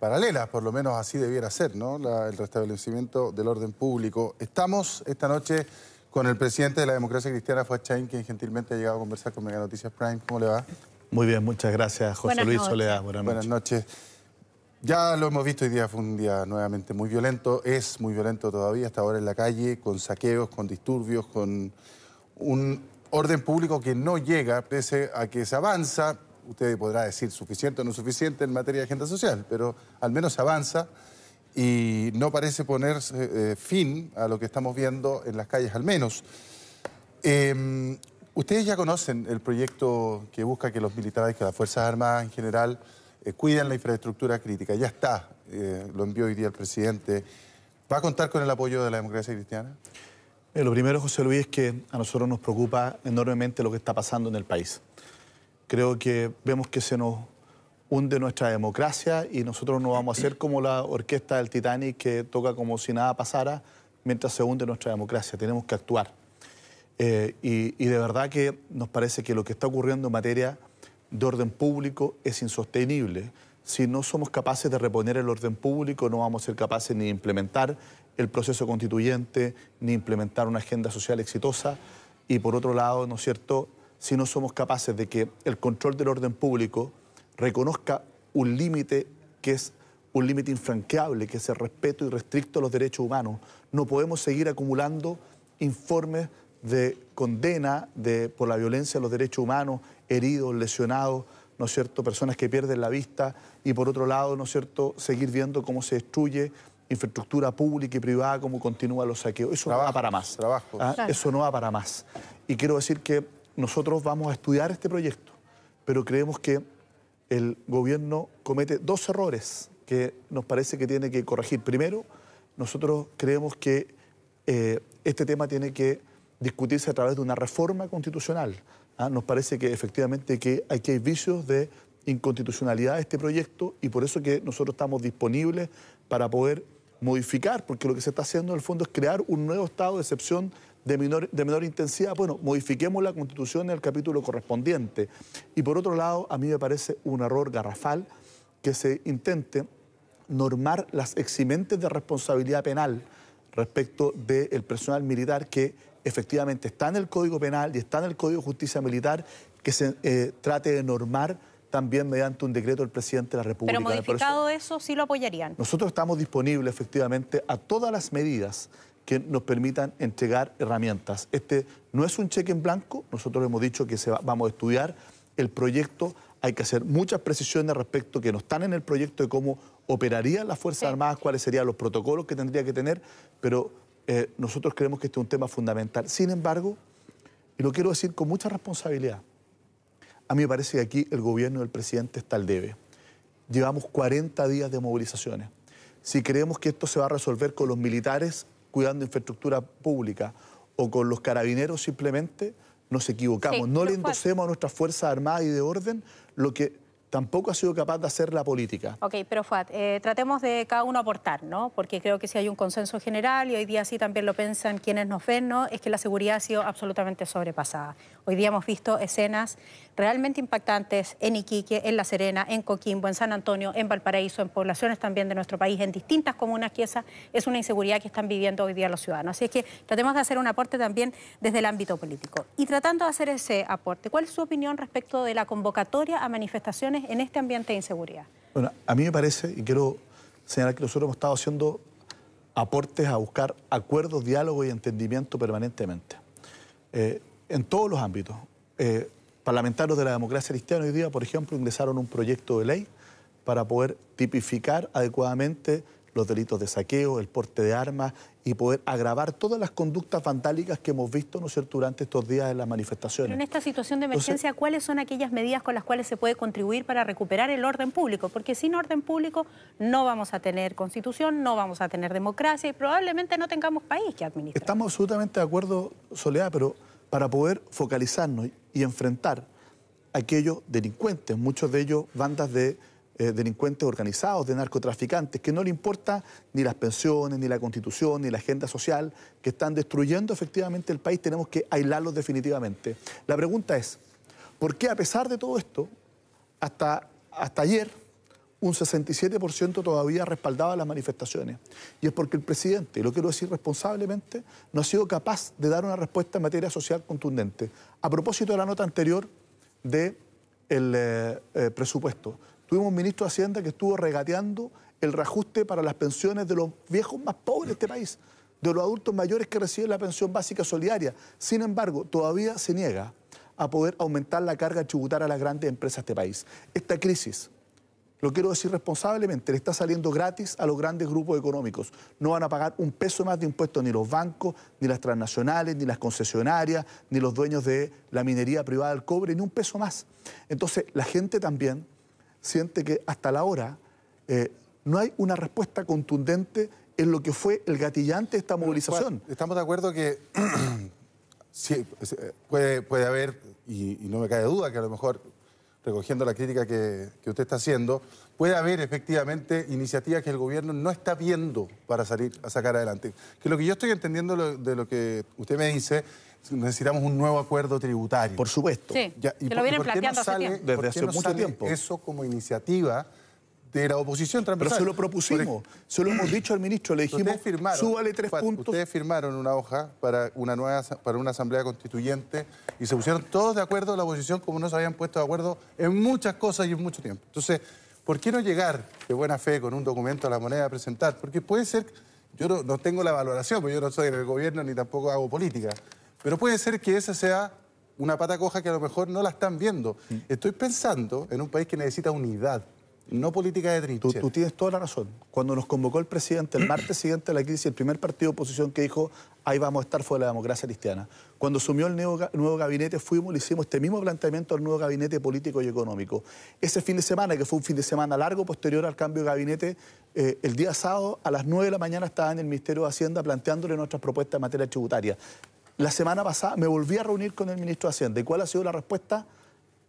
paralelas, por lo menos así debiera ser, ¿no? el restablecimiento del orden público. Estamos esta noche con el presidente de la democracia cristiana, Fuachain, quien gentilmente ha llegado a conversar con Mega Noticias Prime. ¿Cómo le va? Muy bien, muchas gracias, José Luis Soledad. Buenas noches. Buenas noches. Ya lo hemos visto, hoy día fue un día nuevamente muy violento, es muy violento todavía, hasta ahora en la calle, con saqueos, con disturbios, con un orden público que no llega, pese a que se avanza usted podrá decir suficiente o no suficiente en materia de agenda social, pero al menos avanza y no parece poner eh, fin a lo que estamos viendo en las calles al menos. Em, ustedes ya conocen el proyecto que busca que los militares, que las Fuerzas Armadas en general, cuidan eh, cuiden la infraestructura crítica. Ya está, eh, lo envió hoy día el presidente. ¿Va a contar con el apoyo de la democracia cristiana? lo primero, José Luis, es que a nosotros nos preocupa enormemente lo que está pasando en el país creo que vemos que se nos hunde nuestra democracia y nosotros no vamos a ser como la orquesta del Titanic que toca como si nada pasara mientras se hunde nuestra democracia. Tenemos que actuar. Eh, y, de verdad que nos parece que lo que está ocurriendo en materia de orden público es insostenible. Si no somos capaces de reponer el orden público, no vamos a ser capaces ni de implementar el proceso constituyente, ni implementar una agenda social exitosa. Y por otro lado, ¿no es cierto?, si no somos capaces de que el control del orden público reconozca un límite que es un límite infranqueable, que es el respeto irrestricto a los derechos humanos. No podemos seguir acumulando informes de condena de, por la violencia de los derechos humanos, heridos, lesionados, ¿no es cierto?, personas que pierden la vista y por otro lado, ¿no es cierto?, seguir viendo cómo se destruye infraestructura pública y privada, cómo continúan los saqueos. Eso no va para más. ¿Ah? Eso no va para más. Y quiero decir que nosotros vamos a estudiar este proyecto, pero creemos que el gobierno comete dos errores que nos parece que tiene que corregir. Primero, nosotros creemos que eh, este tema tiene que discutirse a través de una reforma constitucional. ¿ah? Nos parece que efectivamente que aquí hay vicios de inconstitucionalidad de este proyecto y por eso que nosotros estamos disponibles para poder modificar, porque lo que se está haciendo en el fondo es crear un nuevo estado de excepción de menor, intensidad, bueno, modifiquemos la constitución en el capítulo correspondiente. Y por otro lado, a mí me parece un error garrafal que se intente normar las eximentes de responsabilidad penal respecto del personal militar que efectivamente está en el Código Penal y está en el Código de Justicia Militar, que se eh, trate de normar también mediante un decreto del presidente de la República. Pero modificado eso, eso sí lo apoyarían. Nosotros estamos disponibles efectivamente a todas las medidas que nos permitan entregar herramientas. Este no es un cheque en blanco, nosotros hemos dicho que se vamos a estudiar el proyecto, hay que hacer muchas precisiones respecto que no están en el proyecto de cómo operarían las Fuerzas Armada, Armadas, cuáles serían los protocolos que tendría que tener, pero eh, nosotros creemos que este es un tema fundamental. Sin embargo, y lo quiero decir con mucha responsabilidad, a mí me parece que aquí el gobierno del presidente está al debe. Llevamos 40 días de movilizaciones. Si creemos que esto se va a resolver con los militares, cuidando infraestructura pública o con los carabineros simplemente, nos equivocamos. no le endosemos a nuestras Fuerzas Armadas y de Orden lo que tampoco ha sido capaz de hacer la política. Ok, pero Fuad, eh, tratemos de cada uno aportar, ¿no? Porque creo que si hay un consenso general, y hoy día sí también lo piensan quienes nos ven, ¿no? Es que la seguridad ha sido absolutamente sobrepasada. Hoy día hemos visto escenas realmente impactantes en Iquique, en La Serena, en Coquimbo, en San Antonio, en Valparaíso, en poblaciones también de nuestro país, en distintas comunas, que esa es una inseguridad que están viviendo hoy día los ciudadanos. Así es que tratemos de hacer un aporte también desde el ámbito político. Y tratando de hacer ese aporte, ¿cuál es su opinión respecto de la convocatoria a manifestaciones en este ambiente de inseguridad? Bueno, a mí me parece, y quiero señalar que nosotros hemos estado haciendo aportes a buscar acuerdos, diálogo y entendimiento permanentemente, eh, en todos los ámbitos. Eh, parlamentarios de la democracia cristiana hoy día, por ejemplo, ingresaron un proyecto de ley para poder tipificar adecuadamente los delitos de saqueo, el porte de armas y poder agravar todas las conductas vandálicas que hemos visto ¿no durante estos días de las manifestaciones. en esta situación de emergencia, ¿cuáles son aquellas medidas con las cuales se puede contribuir para recuperar el orden público? Porque sin orden público no vamos a tener constitución, no vamos a tener democracia y probablemente no tengamos país que administrar. Estamos absolutamente de acuerdo, Soledad, pero para poder focalizarnos y enfrentar a aquellos delincuentes, muchos de ellos bandas de eh, delincuentes organizados, de narcotraficantes, que no le importa ni las pensiones, ni la constitución, ni la agenda social, que están destruyendo efectivamente el país, tenemos que aislarlos definitivamente. La pregunta es, ¿por qué a pesar de todo esto, hasta, hasta ayer un 67% todavía respaldaba las manifestaciones. Y es porque el presidente, y lo quiero decir responsablemente, no ha sido capaz de dar una respuesta en materia social contundente. A propósito de la nota anterior del de el eh, eh, presupuesto, tuvimos un ministro de Hacienda que estuvo regateando el reajuste para las pensiones de los viejos más pobres de este país, de los adultos mayores que reciben la pensión básica solidaria. Sin embargo, todavía se niega a poder aumentar la carga tributaria a las grandes empresas de este país. Esta crisis lo quiero decir responsablemente, le está saliendo gratis a los grandes grupos económicos. No van a pagar un peso más de impuestos ni los bancos, ni las transnacionales, ni las concesionarias, ni los dueños de la minería privada del cobre, ni un peso más. Entonces, la gente también siente que hasta la hora eh, no hay una respuesta contundente en lo que fue el gatillante de esta movilización. estamos de acuerdo que eh, puede, haber, y, no me cae duda, que a lo mejor recogiendo la crítica que, usted está haciendo, puede haber efectivamente iniciativas que el gobierno no está viendo para salir a sacar adelante. Que lo que yo estoy entendiendo de lo que usted me dice, necesitamos un nuevo acuerdo tributario. Por supuesto. Sí, y lo vienen planteando no desde hace mucho tiempo. Eso como iniciativa de la oposición Pero se lo propusimos, se lo hemos dicho al ministro, le dijimos, tres puntos. Ustedes firmaron una hoja para una nueva para una asamblea constituyente y se pusieron todos de acuerdo la oposición como no se habían puesto de acuerdo en muchas cosas y en mucho tiempo. Entonces, ¿por qué no llegar de buena fe con un documento a la moneda a presentar? Porque puede ser, yo no, tengo la valoración, porque yo no soy en el gobierno ni tampoco hago política, pero puede ser que esa sea una pata coja que a lo mejor no la están viendo. Mm. Estoy pensando en un país que necesita unidad no política de trinchera. Tú, tienes toda la razón. Cuando nos convocó el presidente el martes siguiente a la crisis, el primer partido de oposición que dijo, ahí vamos a estar fue la democracia cristiana. Cuando asumió el nuevo, gabinete, fuimos, le hicimos este mismo planteamiento al nuevo gabinete político y económico. Ese fin de semana, que fue un fin de semana largo posterior al cambio de gabinete, eh, el día sábado a las 9 de la mañana estaba en el Ministerio de Hacienda planteándole nuestras propuestas en materia tributaria. La semana pasada me volví a reunir con el ministro de Hacienda. ¿Y cuál ha sido la respuesta?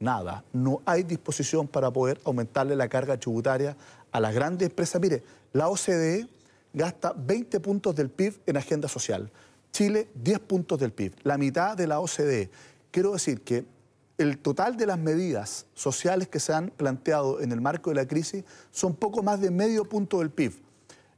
nada. No hay disposición para poder aumentarle la carga tributaria a las grandes empresas. Mire, la OCDE gasta 20 puntos del PIB en agenda social. Chile, 10 puntos del PIB, la mitad de la OCDE. Quiero decir que el total de las medidas sociales que se han planteado en el marco de la crisis son poco más de medio punto del PIB.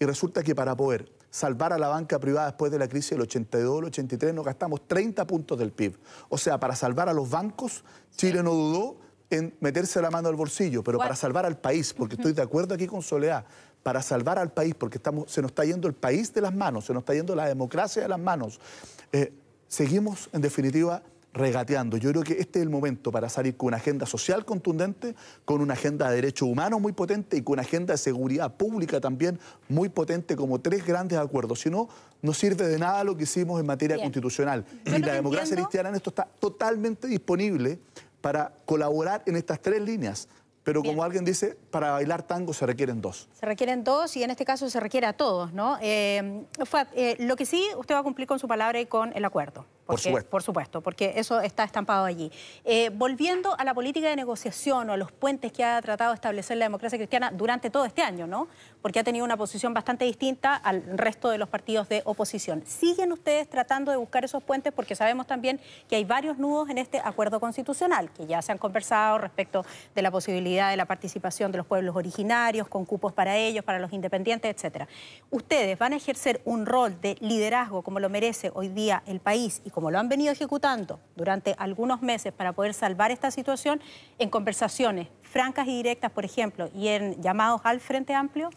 Y resulta que para poder salvar a la banca privada después de la crisis del 82, el 83, nos gastamos 30 puntos del PIB. O sea, para salvar a los bancos, Chile no dudó en meterse la mano al bolsillo, pero para salvar al país, porque estoy de acuerdo aquí con Soleá, para salvar al país, porque estamos, se nos está yendo el país de las manos, se nos está yendo la democracia de las manos. Eh, seguimos, en definitiva, regateando. Yo creo que este es el momento para salir con una agenda social contundente, con una agenda de derechos humanos muy potente y con una agenda de seguridad pública también muy potente, como tres grandes acuerdos. Si no, no sirve de nada lo que hicimos en materia constitucional. y la democracia cristiana en esto está totalmente disponible para colaborar en estas tres líneas. Pero como alguien dice, para bailar tango se requieren dos. Se requieren dos y en este caso se requiere a todos, ¿no? Eh, eh, lo que sí, usted va a cumplir con su palabra y con el acuerdo por, supuesto. porque eso está estampado allí. Eh, volviendo a la política de negociación o a los puentes que ha tratado de establecer la democracia cristiana durante todo este año, ¿no? Porque ha tenido una posición bastante distinta al resto de los partidos de oposición. ¿Siguen ustedes tratando de buscar esos puentes? Porque sabemos también que hay varios nudos en este acuerdo constitucional, que ya se han conversado respecto de la posibilidad de la participación de los pueblos originarios, con cupos para ellos, para los independientes, etcétera. ¿Ustedes van a ejercer un rol de liderazgo como lo merece hoy día el país y como lo han venido ejecutando durante algunos meses para poder salvar esta situación, en conversaciones francas y directas, por ejemplo, y en llamados al Frente Amplio?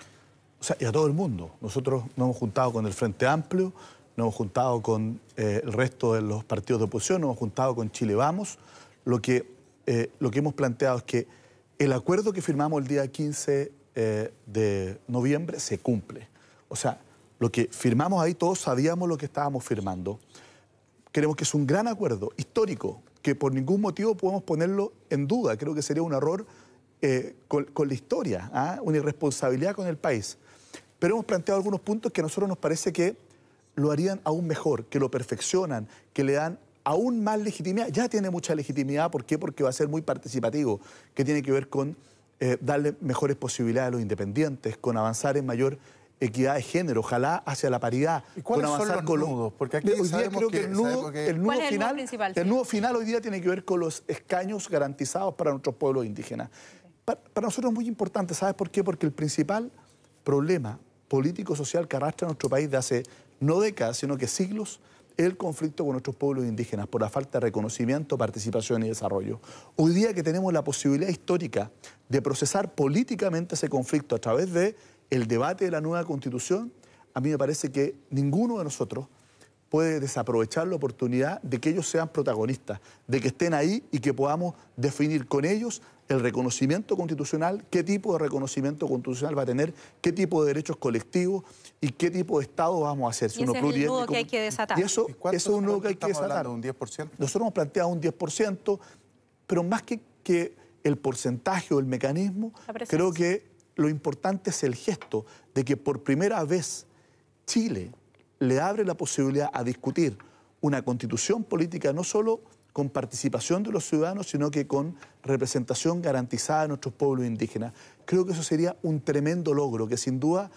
O sea, y a todo el mundo. Nosotros nos hemos juntado con el Frente Amplio, nos hemos juntado con eh, el resto de los partidos de oposición, nos hemos juntado con Chile Vamos. Lo que, eh, lo que hemos planteado es que el acuerdo que firmamos el día 15 eh, de noviembre se cumple. O sea, lo que firmamos ahí todos sabíamos lo que estábamos firmando. Creemos que es un gran acuerdo histórico, que por ningún motivo podemos ponerlo en duda. Creo que sería un error eh, con, la historia, ¿ah? una irresponsabilidad con el país. Pero hemos planteado algunos puntos que a nosotros nos parece que lo harían aún mejor, que lo perfeccionan, que le dan aún más legitimidad. Ya tiene mucha legitimidad, ¿por qué? Porque va a ser muy participativo, que tiene que ver con eh, darle mejores posibilidades a los independientes, con avanzar en mayor equidad de género, ojalá hacia la paridad. ¿Y cuáles son Porque aquí hoy que, el nudo, final, el nudo, final hoy día tiene que ver con los escaños garantizados para nuestros pueblos indígenas. Para, nosotros es muy importante, ¿sabes por qué? Porque el principal problema político-social que arrastra nuestro país de hace no décadas, sino que siglos, es el conflicto con nuestros pueblos indígenas por la falta de reconocimiento, participación y desarrollo. Hoy día que tenemos la posibilidad histórica de procesar políticamente ese conflicto a través de el debate de la nueva constitución, a mí me parece que ninguno de nosotros puede desaprovechar la oportunidad de que ellos sean protagonistas, de que estén ahí y que podamos definir con ellos el reconocimiento constitucional, qué tipo de reconocimiento constitucional va a tener, qué tipo de derechos colectivos y qué tipo de Estado vamos a hacer. Eso y es el nudo que hay que desatar. eso, es un nudo que hay que desatar. Un 10%? Nosotros hemos planteado un 10%, pero más que, que el porcentaje o el mecanismo, creo que lo importante es el gesto de que por primera vez Chile le abre la posibilidad a discutir una constitución política no solo con participación de los ciudadanos, sino que con representación garantizada de nuestros pueblos indígenas. Creo que eso sería un tremendo logro que sin duda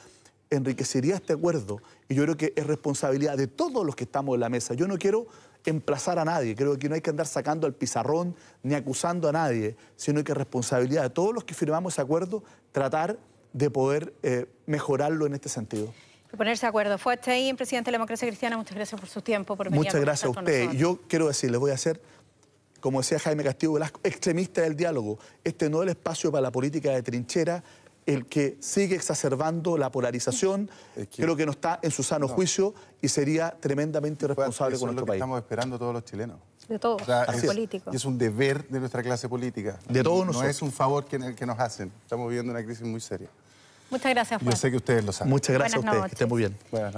enriquecería este acuerdo y yo creo que es responsabilidad de todos los que estamos en la mesa. Yo no quiero emplazar a nadie, creo que no hay que andar sacando al pizarrón ni acusando a nadie, sino que es responsabilidad de todos los que firmamos ese acuerdo tratar de poder eh, mejorarlo en este sentido. Ponerse de acuerdo. Fue hasta ahí, presidente de la democracia cristiana. Muchas gracias por su tiempo. Por venir Muchas gracias a usted. Yo quiero decir, les voy a hacer como decía Jaime Castillo Velasco, extremista del diálogo. Este no es el espacio para la política de trinchera, el que sigue exacerbando la polarización. Creo que no está en su sano juicio y sería tremendamente responsable con nuestro país. lo que estamos esperando todos los chilenos. De todos, o es, Y es un deber de nuestra clase política. De todos nosotros. No es un favor que, el que nos hacen. Estamos viviendo una crisis muy seria. Muchas gracias, Juan. Yo sé que ustedes lo saben. Muchas gracias a ustedes. Que estén muy bien.